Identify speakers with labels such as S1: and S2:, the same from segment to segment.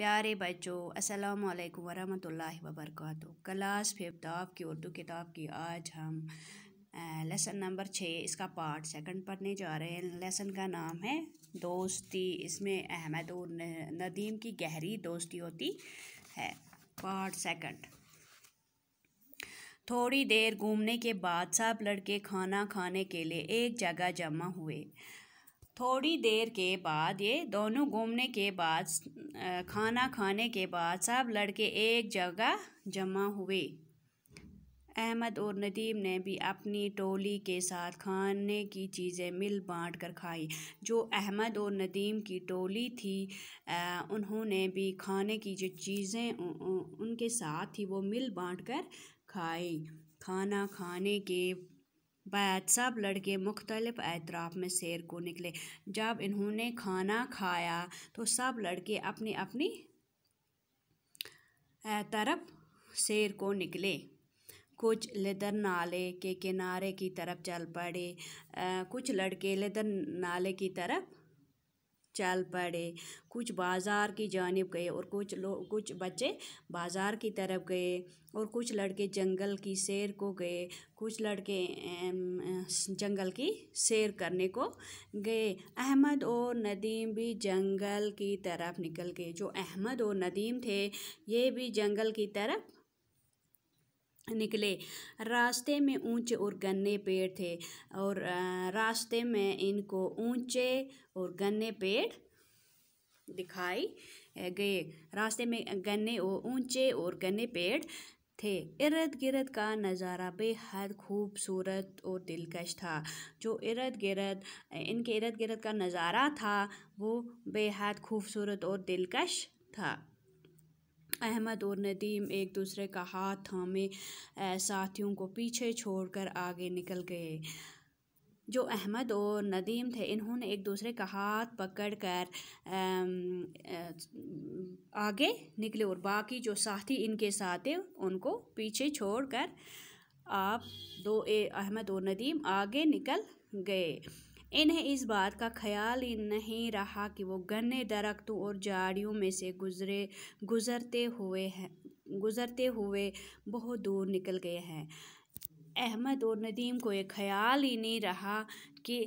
S1: प्यारे बच्चों अस्सलाम वालेकुम वरहमतुल्लाहि वबरकत क्लास फिफ्थ ऑफ की उर्दू किताब की आज हम लेसन नंबर छः इसका पार्ट सेकंड पढ़ने जा रहे हैं लेसन का नाम है दोस्ती इसमें अहमद और नदीम की गहरी दोस्ती होती है पार्ट सेकंड थोड़ी देर घूमने के बाद सब लड़के खाना खाने के लिए एक जगह जमा हुए थोड़ी देर के बाद ये दोनों घूमने के बाद खाना खाने के बाद सब लड़के एक जगह जमा हुए अहमद और नदीम ने भी अपनी टोली के साथ खाने की चीज़ें मिल बांट कर खाई जो अहमद और नदीम की टोली थी आ, उन्होंने भी खाने की जो चीज़ें उनके साथ थी वो मिल बांट कर खाई खाना खाने के बाद सब लड़के मुख्तलिफ़ एतराफ़ में शेर को निकले जब इन्होंने खाना खाया तो सब लड़के अपनी अपनी तरफ शेर को निकले कुछ लेदर नाले के किनारे की तरफ चल पड़े कुछ लड़के लेदर नाले की तरफ चल पड़े कुछ बाज़ार की जानब गए और कुछ लोग कुछ बच्चे बाज़ार की तरफ गए और कुछ लड़के जंगल की सैर को गए कुछ लड़के जंगल की सैर करने को गए अहमद और नदीम भी जंगल की तरफ निकल गए जो अहमद और नदीम थे ये भी जंगल की तरफ निकले रास्ते में ऊंचे और गन्ने पेड़ थे और रास्ते में इनको ऊंचे और गन्ने पेड़ दिखाई गए रास्ते में गन्ने और ऊंचे और गन्ने पेड़ थे इर्द गिर्द का नज़ारा बेहद खूबसूरत और दिलकश था जो इर्द गिर्द इनके इर्द गिर्द का नज़ारा था वो बेहद खूबसूरत और दिलकश था अहमद और नदीम एक दूसरे का हाथ थामे साथियों को पीछे छोड़कर आगे निकल गए जो अहमद और नदीम थे इन्होंने एक दूसरे का हाथ पकड़कर आगे निकले और बाकी जो साथी इनके साथ थे उनको पीछे छोड़कर आप दो ए अहमद और नदीम आगे निकल गए इन्हें इस बात का ख्याल ही नहीं रहा कि वो गन्ने दरख्तों और झाड़ियों में से गुजरे गुजरते हुए हैं गुजरते हुए बहुत दूर निकल गए हैं अहमद और नदीम को ये ख्याल ही नहीं रहा कि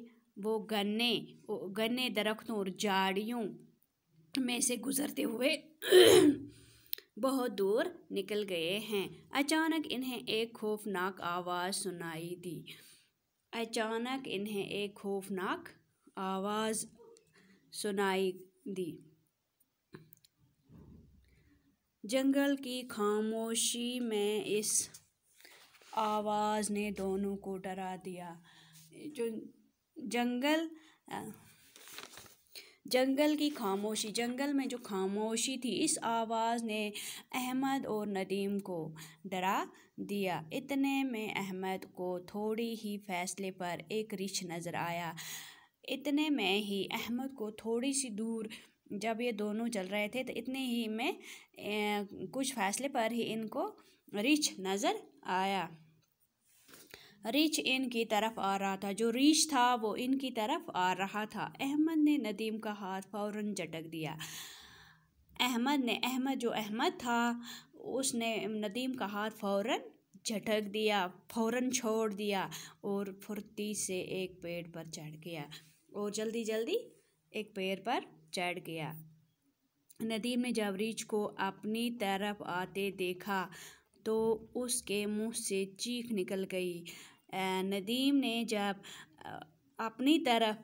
S1: वो गन्ने गन्ने दरख्तों और झाड़ियों में से गुजरते हुए बहुत दूर निकल गए हैं अचानक इन्हें एक खौफनाक आवाज़ सुनाई दी अचानक इन्हें एक खौफनाक आवाज़ सुनाई दी जंगल की खामोशी में इस आवाज़ ने दोनों को डरा दिया जो जंगल जंगल की खामोशी जंगल में जो खामोशी थी इस आवाज़ ने अहमद और नदीम को डरा दिया इतने में अहमद को थोड़ी ही फैसले पर एक रिछ नज़र आया इतने में ही अहमद को थोड़ी सी दूर जब ये दोनों चल रहे थे तो इतने ही में ए, कुछ फैसले पर ही इनको रिछ नज़र आया रिच इन की तरफ आ रहा था जो रिच था वो इन की तरफ आ रहा था अहमद ने नदीम का हाथ फौरन झटक दिया अहमद ने अहमद जो अहमद था उसने नदीम का हाथ फौरन झटक दिया फौरन छोड़ दिया और फुर्ती से एक पेड़ पर चढ़ गया और जल्दी जल्दी एक पेड़ पर चढ़ गया नदीम ने जब रिच को अपनी तरफ आते देखा तो उसके मुंह से चीख निकल गई नदीम ने जब अपनी तरफ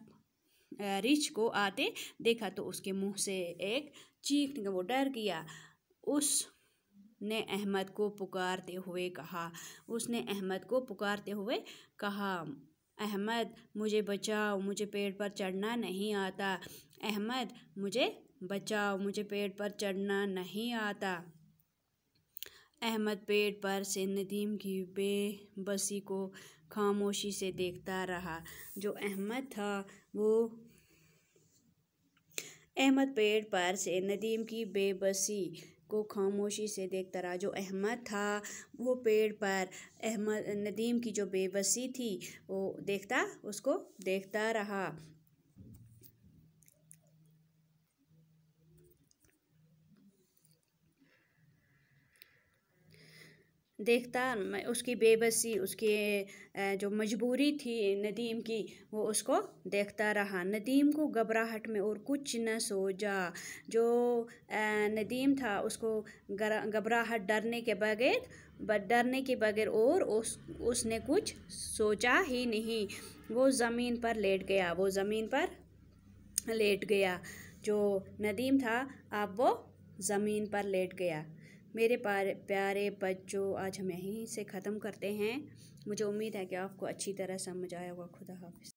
S1: रिच को आते देखा तो उसके मुंह से एक चीख निकल वो डर गया उस ने अहमद को पुकारते हुए कहा उसने अहमद को पुकारते हुए कहा अहमद मुझे बचाओ मुझे पेड़ पर चढ़ना नहीं आता अहमद मुझे बचाओ मुझे पेड़ पर चढ़ना नहीं आता अहमद पेड़ पर से नदीम की बेबसी को खामोशी से देखता रहा जो अहमद था वो अहमद पेड़ पर से नदीम की बेबसी को खामोशी से देखता रहा जो अहमद था वो पेड़ पर अहमद नदीम की जो बेबसी थी वो देखता उसको देखता रहा देखता मैं उसकी बेबसी उसकी जो मजबूरी थी नदीम की वो उसको देखता रहा नदीम को घबराहट में और कुछ न सोचा जो नदीम था उसको घबराहट डरने के बगैर डरने के बगैर और उस उसने कुछ सोचा ही नहीं वो ज़मीन पर लेट गया वो ज़मीन पर लेट गया जो नदीम था अब वो ज़मीन पर लेट गया मेरे प्यारे बच्चों आज हम यहीं से ख़त्म करते हैं मुझे उम्मीद है कि आपको अच्छी तरह समझ आया होगा खुदा हाफ